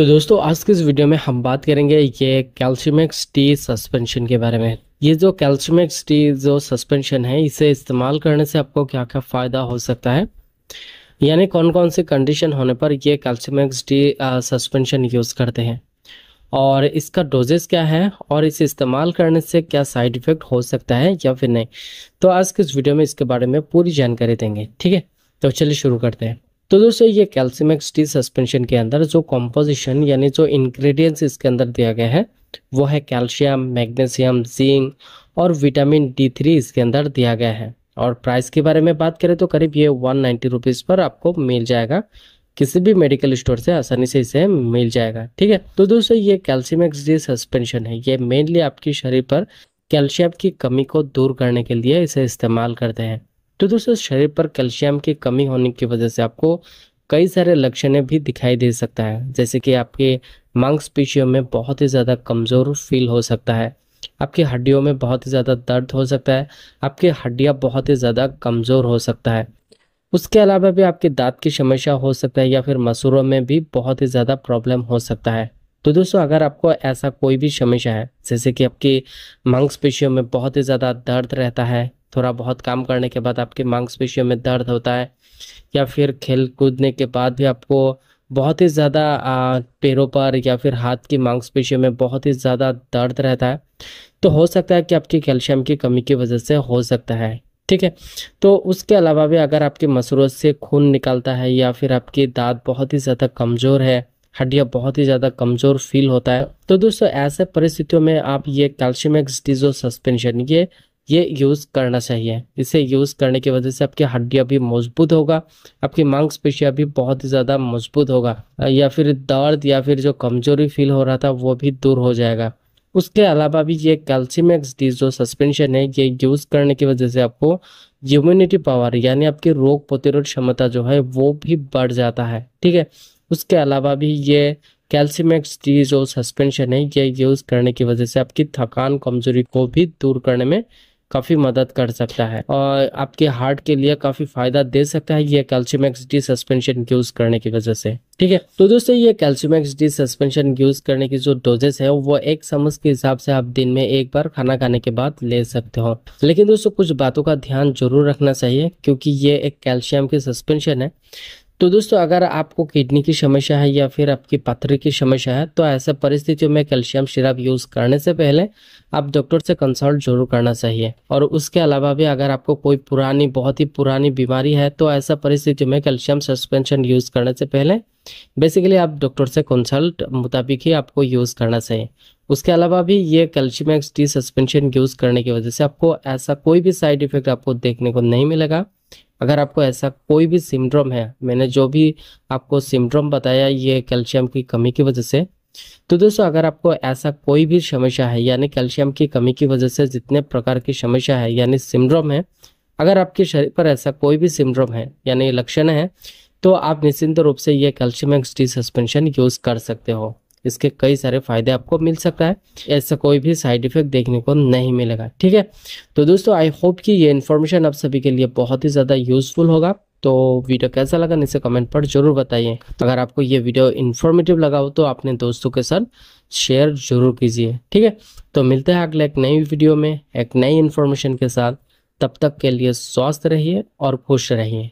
तो दोस्तों आज के इस वीडियो में हम बात करेंगे ये कैल्शियमिक्स टी सस्पेंशन के बारे में ये जो कैल्शियमिक्स टी जो सस्पेंशन है इसे इस्तेमाल करने से आपको क्या क्या फ़ायदा हो सकता है यानी कौन कौन से कंडीशन होने पर ये कैल्शियमिक्स टी सस्पेंशन यूज़ करते हैं और इसका डोजेस क्या है और इसे इस्तेमाल करने से क्या साइड इफ़ेक्ट हो सकता है या फिर नहीं तो आज के इस वीडियो में इसके बारे में पूरी जानकारी देंगे ठीक है तो चलिए शुरू करते हैं तो दोस्तों ये कैल्शियम एक्सटी सस्पेंशन के अंदर जो कॉम्पोजिशन यानी जो इंग्रेडिएंट्स इसके अंदर दिया गया है वो है कैल्शियम मैग्नीशियम जिंक और विटामिन डी थ्री इसके अंदर दिया गया है और प्राइस के बारे में बात करें तो करीब ये वन नाइन्टी रुपीज़ पर आपको मिल जाएगा किसी भी मेडिकल स्टोर से आसानी से इसे मिल जाएगा ठीक है तो दोस्तों ये कैल्शियम एक्सडी सस्पेंशन है ये मेनली आपके शरीर पर कैल्शियम की कमी को दूर करने के लिए इसे इस्तेमाल करते हैं तो दोस्तों शरीर पर कैल्शियम की कमी होने की वजह से आपको कई सारे लक्षण भी दिखाई दे सकता है जैसे कि आपके मांसपेशियों में बहुत ही ज़्यादा कमज़ोर फील हो सकता है आपकी हड्डियों में बहुत ही ज़्यादा दर्द हो सकता है आपकी हड्डियाँ बहुत ही ज़्यादा कमज़ोर हो सकता है उसके अलावा भी आपके दांत की समस्या हो सकता है या फिर मसूरों में भी बहुत ही ज़्यादा प्रॉब्लम हो सकता है तो दोस्तों अगर आपको ऐसा कोई भी समस्या है जैसे कि आपके मांसपेशियों में बहुत ही ज़्यादा दर्द रहता है थोड़ा बहुत काम करने के बाद आपके मांसपेशियों में दर्द होता है या फिर खेल कूदने के बाद भी आपको बहुत ही ज़्यादा पैरों पर या फिर हाथ की मांसपेशियों में बहुत ही ज़्यादा दर्द रहता है तो हो सकता है कि आपकी कैल्शियम की कमी की वजह से हो सकता है ठीक है तो उसके अलावा भी अगर आपके मसरूत से खून निकलता है या फिर आपकी दांत बहुत ही ज़्यादा कमज़ोर है हड्डियाँ बहुत ही ज़्यादा कमज़ोर फील होता है तो दोस्तों ऐसे परिस्थितियों में आप ये कैल्शियम डिजो सस्पेंशन ये ये यूज़ करना चाहिए इसे यूज़ करने की वजह से आपकी हड्डियाँ भी मजबूत होगा आपकी मांग पेशियाँ भी बहुत ही ज़्यादा मजबूत होगा या फिर दर्द या फिर जो कमज़ोरी फील हो रहा था वो भी दूर हो जाएगा उसके अलावा भी ये कैल्शियमैक्स डी जो सस्पेंशन है ये यूज़ करने की वजह से आपको इम्यूनिटी पावर यानी आपकी रोग प्रतिरोध क्षमता जो है वो भी बढ़ जाता है ठीक है उसके अलावा भी ये कैल्सीमैक्स डी जो सस्पेंशन है ये यूज़ करने की वजह से आपकी थकान कमजोरी को भी दूर करने में काफ़ी मदद कर सकता है और आपके हार्ट के लिए काफ़ी फायदा दे सकता है ये calcium X D suspension use करने की वजह से ठीक है तो दोस्तों ये calcium X D suspension use करने की जो डोजेस है वो एक समझ के हिसाब से आप दिन में एक बार खाना खाने के बाद ले सकते हो लेकिन दोस्तों कुछ बातों का ध्यान जरूर रखना चाहिए क्योंकि ये एक कैल्शियम की सस्पेंशन है तो दोस्तों अगर आपको किडनी की समस्या है या फिर आपकी पथरी की समस्या है तो ऐसे परिस्थितियों में कैल्शियम सिरप यूज़ करने से पहले आप डॉक्टर से कंसल्ट जरूर करना चाहिए और उसके अलावा भी अगर आपको कोई पुरानी बहुत ही पुरानी बीमारी है तो ऐसा परिस्थितियों में कैल्शियम सस्पेंशन यूज़ करने से पहले बेसिकली आप डॉक्टर से कंसल्ट मुताबिक ही आपको यूज़ करना चाहिए उसके अलावा भी ये calcium X T suspension use करने की वजह से आपको ऐसा कोई भी साइड इफेक्ट आपको देखने को नहीं मिलेगा अगर आपको ऐसा कोई भी सिमड्रोम है मैंने जो भी आपको सिमड्रोम बताया ये कैल्शियम की कमी की वजह से तो दोस्तों अगर आपको ऐसा कोई भी समस्या है यानी कैल्शियम की कमी की वजह से जितने प्रकार की समस्या है यानी सिमड्रोम है अगर आपके शरीर पर ऐसा कोई भी सिमड्रोम है यानी लक्षण है तो आप निश्चिंत रूप से ये calcium X T suspension use कर सकते हो इसके कई सारे फायदे आपको मिल सकता है ऐसा कोई भी साइड इफेक्ट देखने को नहीं मिलेगा ठीक है तो दोस्तों आई होप कि ये इन्फॉर्मेशन आप सभी के लिए बहुत ही ज़्यादा यूजफुल होगा तो वीडियो कैसा लगा नीचे कमेंट पर जरूर बताइए अगर आपको ये वीडियो इन्फॉर्मेटिव लगा हो तो अपने दोस्तों के साथ शेयर जरूर कीजिए ठीक है तो मिलते हैं अगले एक नई वीडियो में एक नई इन्फॉर्मेशन के साथ तब तक के लिए स्वस्थ रहिए और खुश रहिए